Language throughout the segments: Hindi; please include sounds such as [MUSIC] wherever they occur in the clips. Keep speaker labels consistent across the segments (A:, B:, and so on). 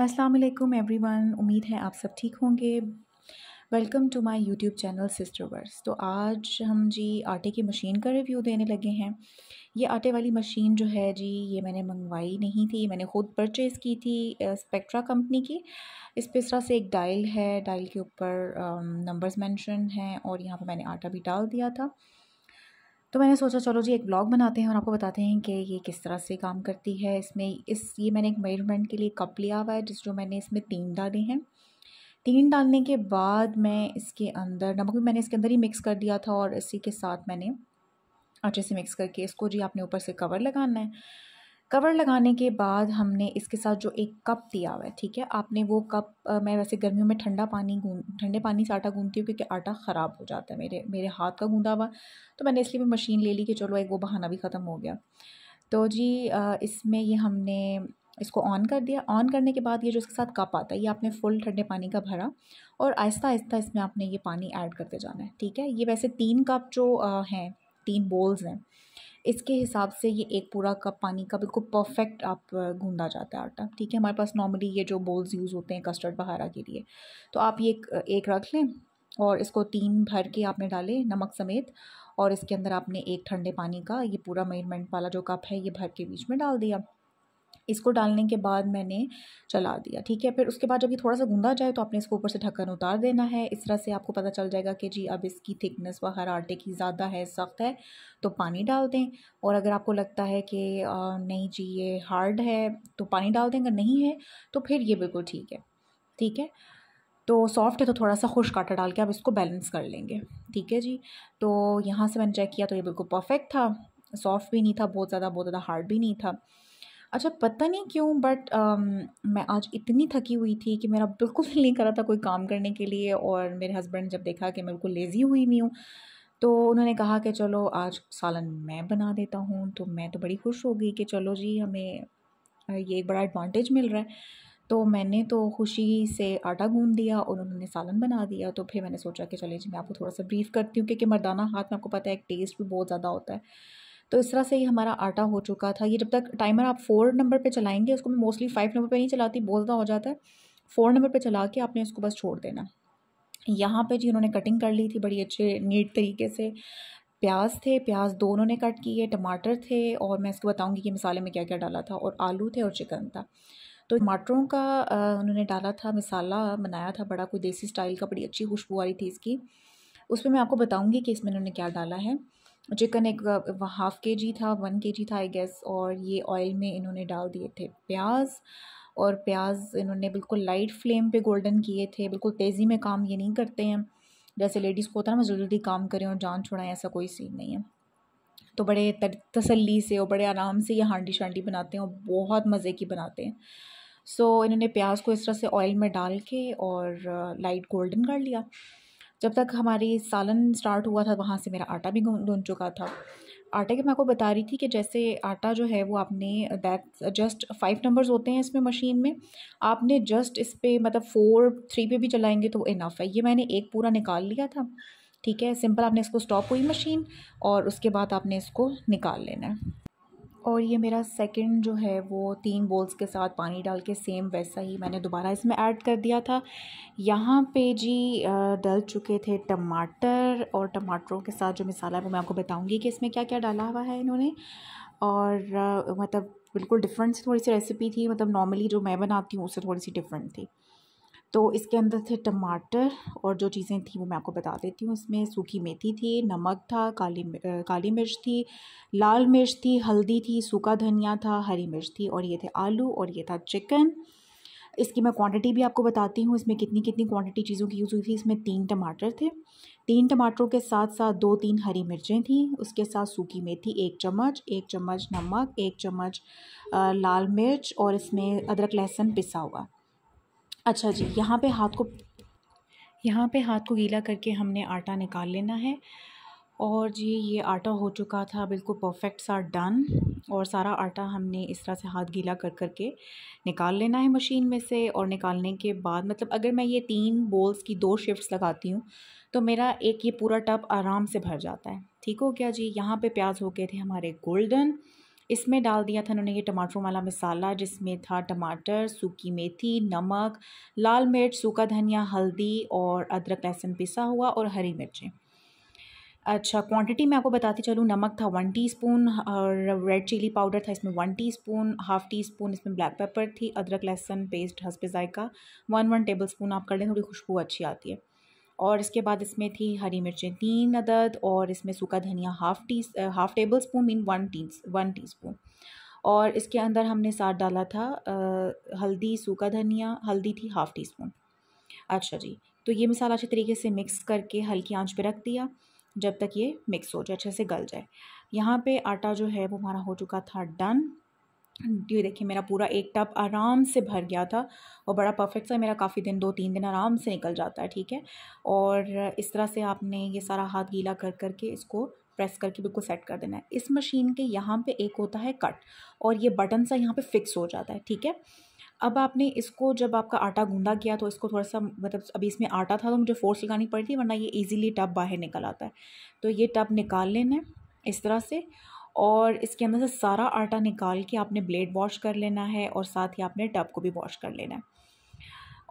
A: असलम एवरी वन उम्मीद है आप सब ठीक होंगे welcome to my YouTube channel sisterverse तो आज हम जी आटे की मशीन का रिव्यू देने लगे हैं ये आटे वाली मशीन जो है जी ये मैंने मंगवाई नहीं थी मैंने ख़ुद परचेज़ की थी स्पेक्ट्रा कंपनी की इस पर इस तरह से एक डायल है डायल के ऊपर नंबर्स मेंशन हैं और यहाँ पे मैंने आटा भी डाल दिया था तो मैंने सोचा चलो जी एक ब्लॉग बनाते हैं और आपको बताते हैं कि ये किस तरह से काम करती है इसमें इस ये मैंने एक मेजरमेंट के लिए कप लिया हुआ है जिस जो मैंने इसमें तीन डाले हैं तीन डालने के बाद मैं इसके अंदर नमक भी मैंने इसके अंदर ही मिक्स कर दिया था और इसी के साथ मैंने अच्छे से मिक्स करके इसको जी आपने ऊपर से कवर लगाना है कवर लगाने के बाद हमने इसके साथ जो एक कप दिया हुआ है ठीक है आपने वो कप आ, मैं वैसे गर्मियों में ठंडा पानी ठंडे पानी से आटा गूंदती हूँ क्योंकि आटा ख़राब हो जाता है मेरे मेरे हाथ का गूँधा हुआ तो मैंने इसलिए भी मशीन ले ली कि चलो एक वो बहाना भी ख़त्म हो गया तो जी इसमें ये हमने इसको ऑन कर दिया ऑन करने के बाद ये जो इसके साथ कप आता है ये आपने फुल ठंडे पानी का भरा और आहिस्ता आहिस्ता इसमें आपने ये पानी ऐड करते जाना है ठीक है ये वैसे तीन कप जो हैं तीन बोल्स हैं इसके हिसाब से ये एक पूरा कप पानी का बिल्कुल परफेक्ट आप गूंदा जाता है आटा ठीक है हमारे पास नॉर्मली ये जो बोल्स यूज़ होते हैं कस्टर्ड बहारा के लिए तो आप ये एक, एक रख लें और इसको तीन भर के आपने डाले नमक समेत और इसके अंदर आपने एक ठंडे पानी का ये पूरा मेजरमेंट वाला जो कप है ये भर के बीच में डाल दिया इसको डालने के बाद मैंने चला दिया ठीक है फिर उसके बाद जब ये थोड़ा सा गूंदा जाए तो आपने इसको ऊपर से ढक्कन उतार देना है इस तरह से आपको पता चल जाएगा कि जी अब इसकी थिकनेस वगैरह आटे की ज़्यादा है सख्त है तो पानी डाल दें और अगर आपको लगता है कि नहीं जी ये हार्ड है तो पानी डाल दें अगर नहीं है तो फिर ये बिल्कुल ठीक है ठीक है तो सॉफ्ट है तो थोड़ा सा खुश काटा डाल के आप इसको बैलेंस कर लेंगे ठीक है जी तो यहाँ से मैंने चेक किया तो ये बिल्कुल परफेक्ट था सॉफ्ट भी नहीं था बहुत ज़्यादा बहुत ज़्यादा हार्ड भी नहीं था अच्छा पता नहीं क्यों बट um, मैं आज इतनी थकी हुई थी कि मेरा बिल्कुल दिल [LAUGHS] नहीं कर रहा था कोई काम करने के लिए और मेरे हस्बैंड जब देखा कि मैं बिल्कुल लेज़ी हुई हुई हूँ तो उन्होंने कहा कि चलो आज सालन मैं बना देता हूँ तो मैं तो बड़ी खुश हो गई कि चलो जी हमें ये एक बड़ा एडवांटेज मिल रहा है तो मैंने तो खुशी से आटा गूंद दिया और उन्होंने सालन बना दिया तो फिर मैंने सोचा कि चले जी मैं आपको थोड़ा सा ब्रीफ करती हूँ क्योंकि मर्दाना हाथ में आपको पता है एक टेस्ट भी बहुत ज़्यादा होता है तो इस तरह से ही हमारा आटा हो चुका था ये जब तक टाइमर आप फोर नंबर पे चलाएंगे उसको मैं मोस्टली फाइव नंबर पे ही चलाती बहुत ज़्यादा हो जाता है फोर नंबर पे चला के आपने उसको बस छोड़ देना यहाँ पे जी उन्होंने कटिंग कर ली थी बड़ी अच्छे नीट तरीके से प्याज थे प्याज दोनों ने कट किए टमाटर थे और मैं इसको बताऊँगी कि मसाले में क्या क्या डाला था और आलू थे और चिकन था तो टमाटरों का उन्होंने डाला था मसाला बनाया था बड़ा कोई देसी स्टाइल का बड़ी अच्छी खुशबू आ रही थी इसकी उसमें मैं आपको बताऊँगी कि इसमें उन्होंने क्या डाला है चिकन एक हाफ़ के जी था वन के जी था आई गेस और ये ऑयल में इन्होंने डाल दिए थे प्याज और प्याज इन्होंने बिल्कुल लाइट फ्लेम पे गोल्डन किए थे बिल्कुल तेज़ी में काम ये नहीं करते हैं जैसे लेडीज़ को होता है ना जल्दी जल्दी काम करें और जान छुड़ाएं ऐसा कोई सीन नहीं है तो बड़े तसल्ली से और बड़े आराम से ये हांडी शांडी बनाते हैं और बहुत मज़े की बनाते हैं सो so, इन्होंने प्याज को इस तरह से ऑयल में डाल के और लाइट गोल्डन कर लिया जब तक हमारी सालन स्टार्ट हुआ था वहाँ से मेरा आटा भी गूँ चुका था आटे के मैं आपको बता रही थी कि जैसे आटा जो है वो आपने दैट जस्ट फाइव नंबर्स होते हैं इसमें मशीन में आपने जस्ट इस पर मतलब फोर थ्री पे भी चलाएंगे तो इनफ है ये मैंने एक पूरा निकाल लिया था ठीक है सिंपल आपने इसको स्टॉप हुई मशीन और उसके बाद आपने इसको निकाल लेना है और ये मेरा सेकंड जो है वो तीन बोल्स के साथ पानी डाल के सेम वैसा ही मैंने दोबारा इसमें ऐड कर दिया था यहाँ पे जी डल चुके थे टमाटर और टमाटरों के साथ जो मसाला है वो मैं आपको बताऊँगी कि इसमें क्या क्या डाला हुआ है इन्होंने और मतलब बिल्कुल डिफरेंट थोड़ी सी रेसिपी थी मतलब नॉर्मली जो मैं बनाती हूँ उससे थोड़ी सी डिफरेंट थी तो इसके अंदर थे टमाटर और जो चीज़ें थी वो मैं आपको बता देती हूँ इसमें सूखी मेथी थी नमक था काली काली मिर्च थी लाल मिर्च थी हल्दी थी सूखा धनिया था हरी मिर्च थी और ये थे आलू और ये था चिकन इसकी मैं क्वांटिटी भी आपको बताती हूँ इसमें कितनी कितनी क्वांटिटी चीज़ों की यूज़ हुई थी इसमें तीन टमाटर थे तीन टमाटरों के साथ साथ दो तीन हरी मिर्चें थी उसके साथ सूखी मेथी एक चम्मच एक चम्मच नमक एक चम्मच लाल मिर्च और इसमें अदरक लहसुन पिसा हुआ अच्छा जी यहाँ पे हाथ को यहाँ पे हाथ को गीला करके हमने आटा निकाल लेना है और जी ये आटा हो चुका था बिल्कुल परफेक्ट सा डन और सारा आटा हमने इस तरह से हाथ गीला कर कर के निकाल लेना है मशीन में से और निकालने के बाद मतलब अगर मैं ये तीन बोल्स की दो शिफ्ट्स लगाती हूँ तो मेरा एक ये पूरा टप आराम से भर जाता है ठीक हो गया जी यहाँ पे प्याज हो गए थे हमारे गोल्डन इसमें डाल दिया था उन्होंने ये टमाटरों वाला मसाला जिसमें था टमाटर सूखी मेथी नमक लाल मिर्च सूखा धनिया हल्दी और अदरक लहसुन पिसा हुआ और हरी मिर्चें अच्छा क्वांटिटी मैं आपको बताती चलूँ नमक था वन टीस्पून और रेड चिली पाउडर था इसमें one teaspoon half teaspoon इसमें ब्लैक पेपर थी अदरक लहसुन पेस्ट हंसपे जायका वन वन टेबल स्पून आप कर लें थोड़ी खुशबू अच्छी आती है और इसके बाद इसमें थी हरी मिर्चें तीन अदद और इसमें सूखा धनिया half tea half tablespoon mean one tea one teaspoon और इसके अंदर हमने साथ डाला था आ, हल्दी सूखा धनिया हल्दी थी हाफ़ टी स्पून अच्छा जी तो ये मसाला अच्छे तरीके से मिक्स करके हल्की आंच पे रख दिया जब तक ये मिक्स हो जाए अच्छे से गल जाए यहाँ पे आटा जो है वो हमारा हो चुका था डन ये देखिए मेरा पूरा एक टब आराम से भर गया था और बड़ा परफेक्ट सा मेरा काफ़ी दिन दो तीन दिन आराम से निकल जाता है ठीक है और इस तरह से आपने ये सारा हाथ गीला कर कर के इसको प्रेस करके बिल्कुल सेट कर देना है इस मशीन के यहाँ पे एक होता है कट और ये बटन सा यहाँ पे फिक्स हो जाता है ठीक है अब आपने इसको जब आपका आटा गूंदा किया तो इसको थोड़ा सा मतलब अभी इसमें आटा था तो मुझे फोर्स लगानी पड़ी थी वरना ये इजीली टब बाहर निकल आता है तो ये टब निकाल लेना है इस तरह से और इसके अंदर से सारा आटा निकाल के आपने ब्लेड वॉश कर लेना है और साथ ही आपने टब को भी वॉश कर लेना है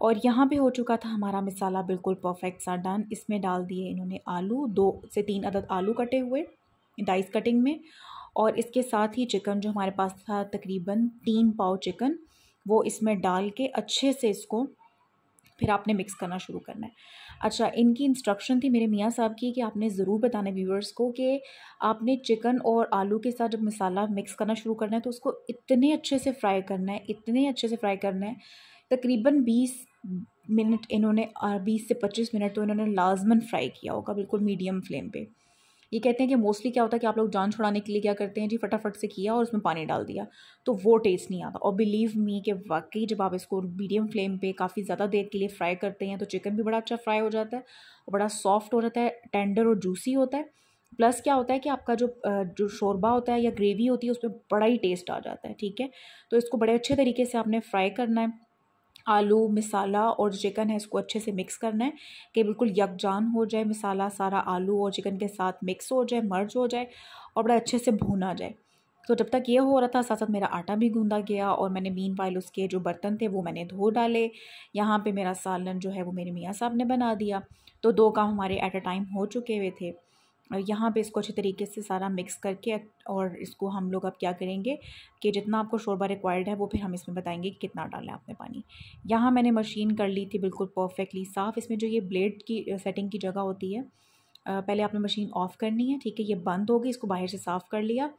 A: और यहाँ पे हो चुका था हमारा मसाला बिल्कुल परफेक्ट सा डन इसमें डाल दिए इन्होंने आलू दो से तीन अदद आलू कटे हुए डाइस कटिंग में और इसके साथ ही चिकन जो हमारे पास था तकरीबन तीन पाव चिकन वो इसमें डाल के अच्छे से इसको फिर आपने मिक्स करना शुरू करना है अच्छा इनकी इंस्ट्रक्शन थी मेरे मियाँ साहब की कि आपने ज़रूर बताना व्यूवर्स को कि आपने चिकन और आलू के साथ जब मसाला मिक्स करना शुरू करना है तो उसको इतने अच्छे से फ्राई करना है इतने अच्छे से फ्राई करना है तकरीबन बीस मिनट इन्होंने बीस से पच्चीस मिनट तो इन्होंने लाजमन फ्राई किया होगा बिल्कुल मीडियम फ्लेम पर ये कहते हैं कि मोस्टली क्या होता है कि आप लोग जान छुड़ाने के लिए क्या करते हैं जी फटाफट से किया और उसमें पानी डाल दिया तो वो टेस्ट नहीं आता और बिलीव मी कि वाकई जब आप इसको मीडियम फ्लेम पे काफ़ी ज़्यादा देर के लिए फ्राई करते हैं तो चिकन भी बड़ा अच्छा फ्राई हो जाता है और बड़ा सॉफ्ट हो जाता है टेंडर और जूसी होता है प्लस क्या होता है कि आपका जो जो शोरबा होता है या ग्रेवी होती है उसमें बड़ा ही टेस्ट आ जाता है ठीक है तो इसको बड़े अच्छे तरीके से आपने फ्राई करना है आलू मिसाला और चिकन है इसको अच्छे से मिक्स करना है कि बिल्कुल यकजान हो जाए मिसाला सारा आलू और चिकन के साथ मिक्स हो जाए मर्ज हो जाए और बड़ा अच्छे से भूना जाए तो जब तक ये हो रहा था साथ साथ मेरा आटा भी गूंदा गया और मैंने मीन वाइल उसके जो बर्तन थे वो मैंने धो डाले यहाँ पे मेरा सालन जो है वो मेरे मियाँ साहब ने बना दिया तो दो काम हमारे एट अ टाइम हो चुके हुए थे और यहाँ पे इसको अच्छे तरीके से सारा मिक्स करके और इसको हम लोग अब क्या करेंगे कि जितना आपको शोरबा रिक्वायर्ड है वो फिर हम इसमें बताएंगे कि कितना डालना है आपने पानी यहाँ मैंने मशीन कर ली थी बिल्कुल परफेक्टली साफ़ इसमें जो ये ब्लेड की सेटिंग की जगह होती है पहले आपने मशीन ऑफ़ करनी है ठीक है ये बंद होगी इसको बाहर से साफ़ कर लिया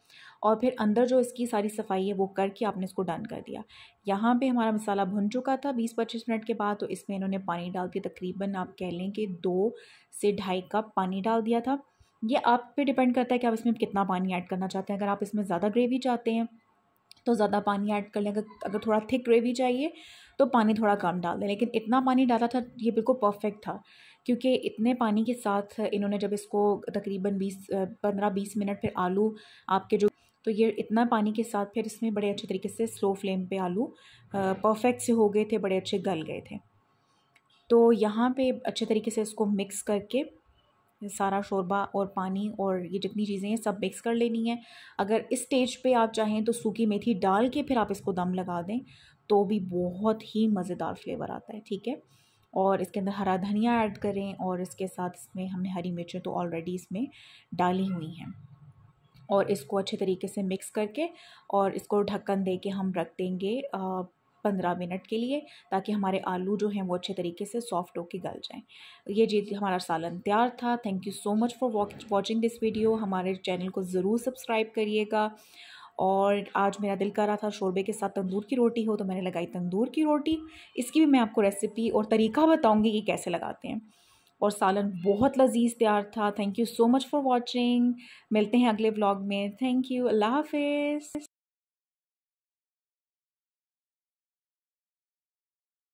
A: और फिर अंदर जो इसकी सारी सफाई है वो करके आपने इसको डन कर दिया यहाँ पे हमारा मसाला भुन चुका था 20-25 मिनट के बाद तो इसमें इन्होंने पानी डाल के तकरीबन आप कह लें कि दो से ढाई कप पानी डाल दिया था ये आप पे डिपेंड करता है कि आप इसमें कितना पानी ऐड करना चाहते हैं अगर आप इसमें ज़्यादा ग्रेवी चाहते हैं तो ज़्यादा पानी ऐड कर लें अगर अगर थोड़ा थिक ग्रेवी चाहिए तो पानी थोड़ा कम डाल दें लेकिन इतना पानी डाला था ये बिल्कुल परफेक्ट था क्योंकि इतने पानी के साथ इन्होंने जब इसको तकरीबन बीस पंद्रह बीस मिनट फिर आलू आपके जो तो ये इतना पानी के साथ फिर इसमें बड़े अच्छे तरीके से स्लो फ्लेम पे आलू परफेक्ट से हो गए थे बड़े अच्छे गल गए थे तो यहाँ पे अच्छे तरीके से इसको मिक्स करके सारा शोरबा और पानी और ये जितनी चीज़ें हैं सब मिक्स कर लेनी है अगर इस स्टेज पे आप चाहें तो सूखी मेथी डाल के फिर आप इसको दम लगा दें तो भी बहुत ही मज़ेदार फ्लेवर आता है ठीक है और इसके अंदर हरा धनिया ऐड करें और इसके साथ इसमें हमने हरी मिर्चें तो ऑलरेडी इसमें डाली हुई हैं और इसको अच्छे तरीके से मिक्स करके और इसको ढक्कन दे के हम रख देंगे पंद्रह मिनट के लिए ताकि हमारे आलू जो हैं वो अच्छे तरीके से सॉफ्ट होकर गल जाएँ ये जी हमारा सालन तैयार था thank you so much for watching this video हमारे चैनल को ज़रूर सब्सक्राइब करिएगा और आज मेरा दिल कर रहा था शोरबे के साथ तंदूर की रोटी हो तो मैंने लगाई तंदूर की रोटी इसकी भी मैं आपको रेसिपी और तरीका बताऊंगी कि कैसे लगाते हैं और सालन बहुत लजीज तैयार था thank you so much for watching मिलते हैं अगले ब्लॉग में थैंक यू अल्लाह हाफिज़